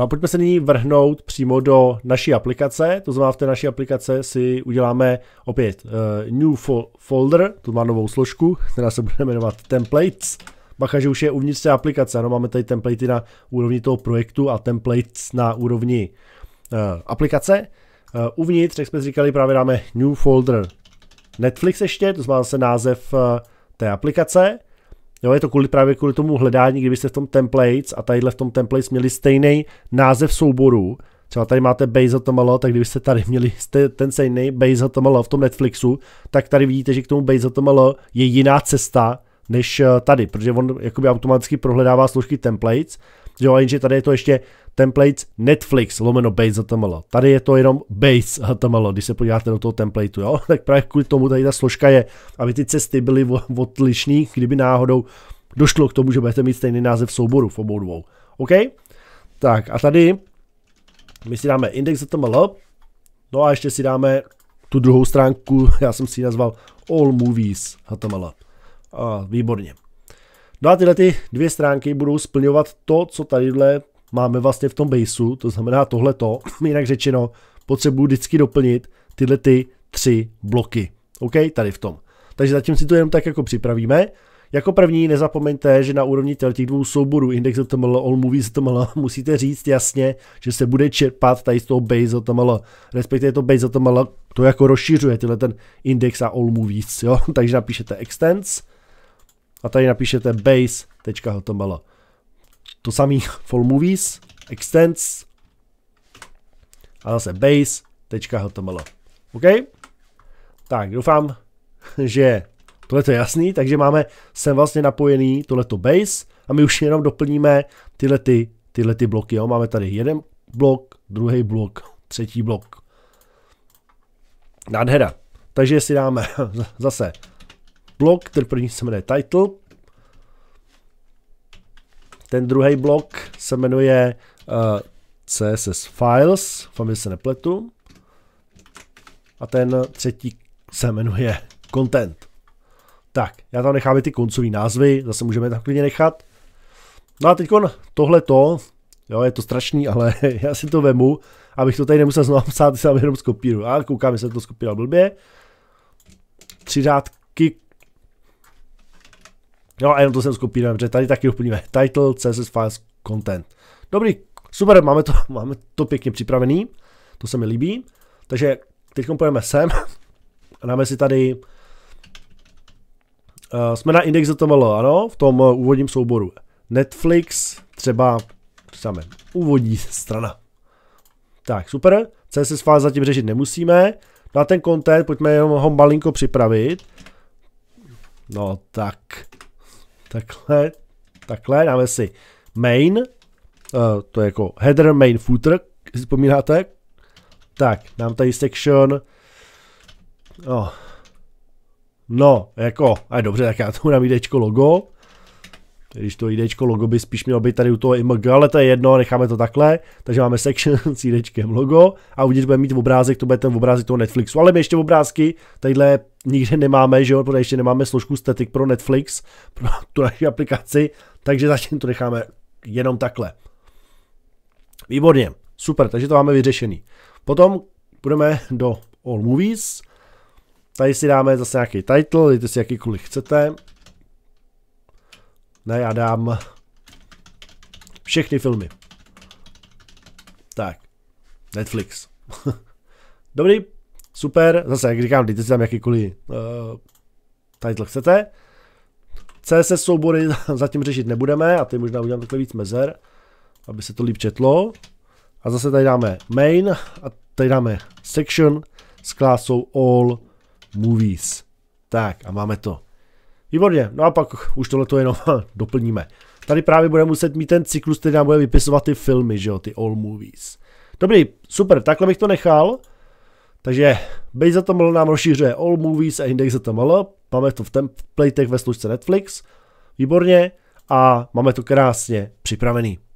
No a pojďme se nyní vrhnout přímo do naší aplikace, to znamená v té naší aplikace si uděláme opět uh, new fo folder, to má novou složku, která se bude jmenovat templates, bacha, že už je uvnitř té aplikace, ano, máme tady templatey na úrovni toho projektu a templates na úrovni uh, aplikace. Uh, uvnitř, jak jsme říkali, právě dáme new folder Netflix ještě, to znamená zase název uh, té aplikace, Jo, je to kvůli, právě kvůli tomu hledání, kdybyste v tom templates a tadyhle v tom templates měli stejný název souboru, třeba tady máte Base malo, tak kdybyste tady měli ten stejný Base malo v tom Netflixu, tak tady vidíte, že k tomu Base malo je jiná cesta, než eh, tady, protože on jakoby automaticky prohledává složky templates Jo, jenže tady je to ještě templates Netflix lomeno base HTML. Tady je to jenom base HTML, když se podíváte do toho templateu, jo? tak právě kvůli tomu tady ta složka je, aby ty cesty byly odlišný, kdyby náhodou došlo k tomu, že budete mít stejný název souboru v obou dvou. OK? Tak a tady my si dáme index.html, no a ještě si dáme tu druhou stránku, já jsem si ji nazval all movies.html. A, výborně. No a tyhle ty dvě stránky budou splňovat to, co tadyhle máme vlastně v tom baseu, to znamená tohleto, jinak řečeno, potřebuji vždycky doplnit tyhle ty tři bloky. OK, tady v tom. Takže zatím si to jenom tak jako připravíme. Jako první nezapomeňte, že na úrovni těch dvou souborů index.html, all movies.html musíte říct jasně, že se bude čerpat tady z toho base.html, respektive to base.html, to jako rozšířuje tyhle ten index a all movies, jo? takže napíšete extends a tady napíšete base.html. To samý full movies, extends a zase base.html. OK? Tak, doufám, že tohle je jasný, takže máme sem vlastně napojený tohleto base a my už jenom doplníme tyhle ty, tyhle ty bloky. Jo? Máme tady jeden blok, druhý blok, třetí blok. Nádhera. Takže si dáme zase blok, ten první se jmenuje Title, ten druhý blok se jmenuje uh, eh, CSS Files, fami se nepletu, a ten třetí se jmenuje Content. Tak, já tam nechám ty koncové názvy, zase můžeme tak klidně nechat. No a teď tohleto, jo, je to strašný, ale já si to vemu, abych to tady nemusel znovu psát, si jenom skopíru. A koukám, jestli to skopíral blbě. Tři řádky Jo, a jenom to jsem skopíroval, protože tady taky doplníme title, CSS files, content. Dobrý, super, máme to, máme to pěkně připravený, to se mi líbí. Takže teď pojeme sem a dáme si tady Uh, jsme na index.html, ano, v tom uh, úvodním souboru. Netflix, třeba, samé, úvodní strana. Tak, super. CSS file zatím řešit nemusíme. Na ten content pojďme ho malinko připravit. No tak. Takhle, takhle, dáme si main, uh, to je jako header, main, footer, si vzpomínáte. Tak, nám tady section, no, no jako, a dobře, tak já tomu dám idečko logo, když to ID logo by spíš mělo být tady u toho IMG, ale to je jedno, necháme to takhle, takže máme section s ID logo a uvidíte, budeme mít obrázek, to bude ten obrázek toho Netflixu, ale my ještě obrázky, tadyhle nikde nemáme, že jo, protože ještě nemáme složku static pro Netflix, pro tu naši aplikaci, takže zatím to necháme jenom takhle. Výborně, super, takže to máme vyřešený. Potom půjdeme do All Movies, tady si dáme zase nějaký title, dejte si jakýkoliv chcete, ne, já dám všechny filmy. Tak. Netflix. Dobrý, super. Zase, jak říkám, dejte si tam jakýkoliv uh, title chcete. CSS soubory zatím řešit nebudeme a ty možná udělám takhle víc mezer, aby se to líp četlo. A zase tady dáme main a tady dáme section s klásou all movies. Tak a máme to. Výborně, no a pak už tohle to jenom doplníme. Tady právě budeme muset mít ten cyklus, který nám bude vypisovat ty filmy, že jo, ty all movies. Dobrý, super, takhle bych to nechal. Takže base HTML nám rozšířuje all movies a index HTML. Máme to v templatech ve služce Netflix. Výborně. A máme to krásně připravený.